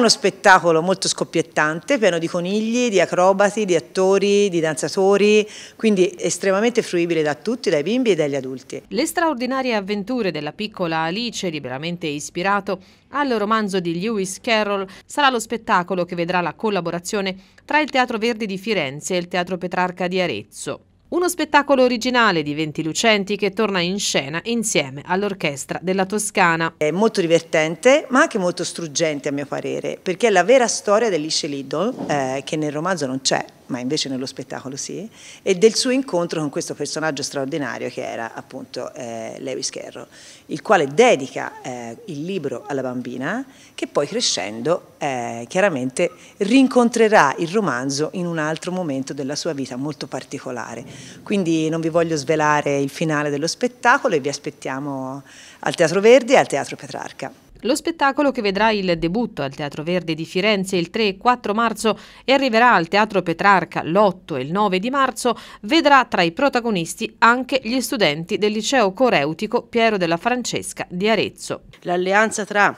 uno spettacolo molto scoppiettante, pieno di conigli, di acrobati, di attori, di danzatori, quindi estremamente fruibile da tutti, dai bimbi e dagli adulti. Le straordinarie avventure della piccola Alice, liberamente ispirato al romanzo di Lewis Carroll, sarà lo spettacolo che vedrà la collaborazione tra il Teatro Verdi di Firenze e il Teatro Petrarca di Arezzo. Uno spettacolo originale di Venti Lucenti che torna in scena insieme all'Orchestra della Toscana. È molto divertente ma anche molto struggente a mio parere perché è la vera storia dell'Isce Lidl eh, che nel romanzo non c'è ma invece nello spettacolo sì, e del suo incontro con questo personaggio straordinario che era appunto eh, Lewis Carroll, il quale dedica eh, il libro alla bambina che poi crescendo eh, chiaramente rincontrerà il romanzo in un altro momento della sua vita molto particolare. Quindi non vi voglio svelare il finale dello spettacolo e vi aspettiamo al Teatro Verdi e al Teatro Petrarca. Lo spettacolo che vedrà il debutto al Teatro Verde di Firenze il 3 e 4 marzo e arriverà al Teatro Petrarca l'8 e il 9 di marzo vedrà tra i protagonisti anche gli studenti del liceo coreutico Piero della Francesca di Arezzo. L'alleanza tra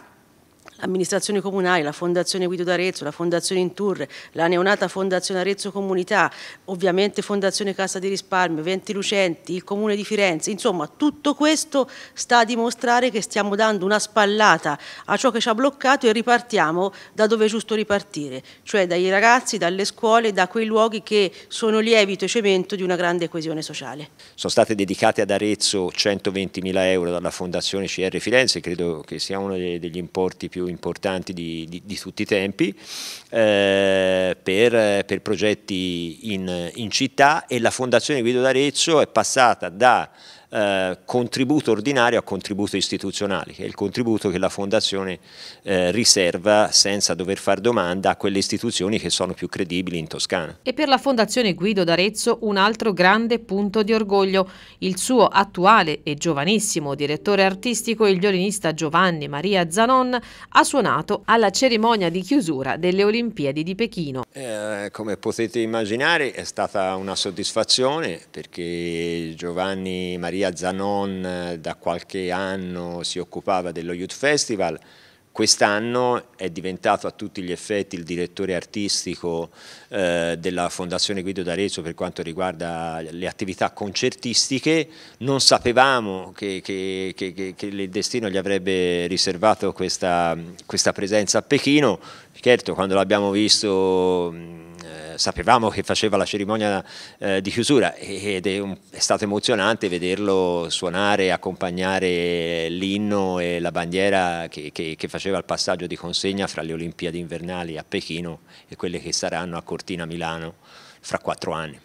amministrazioni comunali, la Fondazione Guido d'Arezzo, la Fondazione Inturre, la neonata Fondazione Arezzo Comunità, ovviamente Fondazione Cassa di Risparmio, Venti Lucenti, il Comune di Firenze, insomma tutto questo sta a dimostrare che stiamo dando una spallata a ciò che ci ha bloccato e ripartiamo da dove è giusto ripartire, cioè dai ragazzi, dalle scuole, da quei luoghi che sono lievito e cemento di una grande coesione sociale. Sono state dedicate ad Arezzo 120.000 euro dalla Fondazione CR Firenze, credo che sia uno degli importi più importanti importanti di, di, di tutti i tempi eh, per, per, progetti in, in città e la Fondazione Guido d'Arezzo è passata da eh, contributo ordinario a contributo istituzionale, che è il contributo che la Fondazione eh, riserva senza dover far domanda a quelle istituzioni che sono più credibili in Toscana. E per la Fondazione Guido d'Arezzo un altro grande punto di orgoglio, il suo attuale e giovanissimo direttore artistico, il violinista Giovanni Maria Zanon, ha suonato alla cerimonia di chiusura delle Olimpiadi di Pechino. Eh, come potete immaginare è stata una soddisfazione perché Giovanni Maria Valeria Zanon eh, da qualche anno si occupava dello Youth Festival, quest'anno è diventato a tutti gli effetti il direttore artistico eh, della Fondazione Guido d'Arezzo per quanto riguarda le attività concertistiche, non sapevamo che, che, che, che il destino gli avrebbe riservato questa, questa presenza a Pechino, certo quando l'abbiamo visto mm, sapevamo che faceva la cerimonia eh, di chiusura ed è, un, è, stato emozionante vederlo suonare, accompagnare l'inno e la bandiera che, che, che, faceva il passaggio di consegna fra le Olimpiadi invernali a Pechino e quelle che saranno a Cortina Milano fra quattro anni.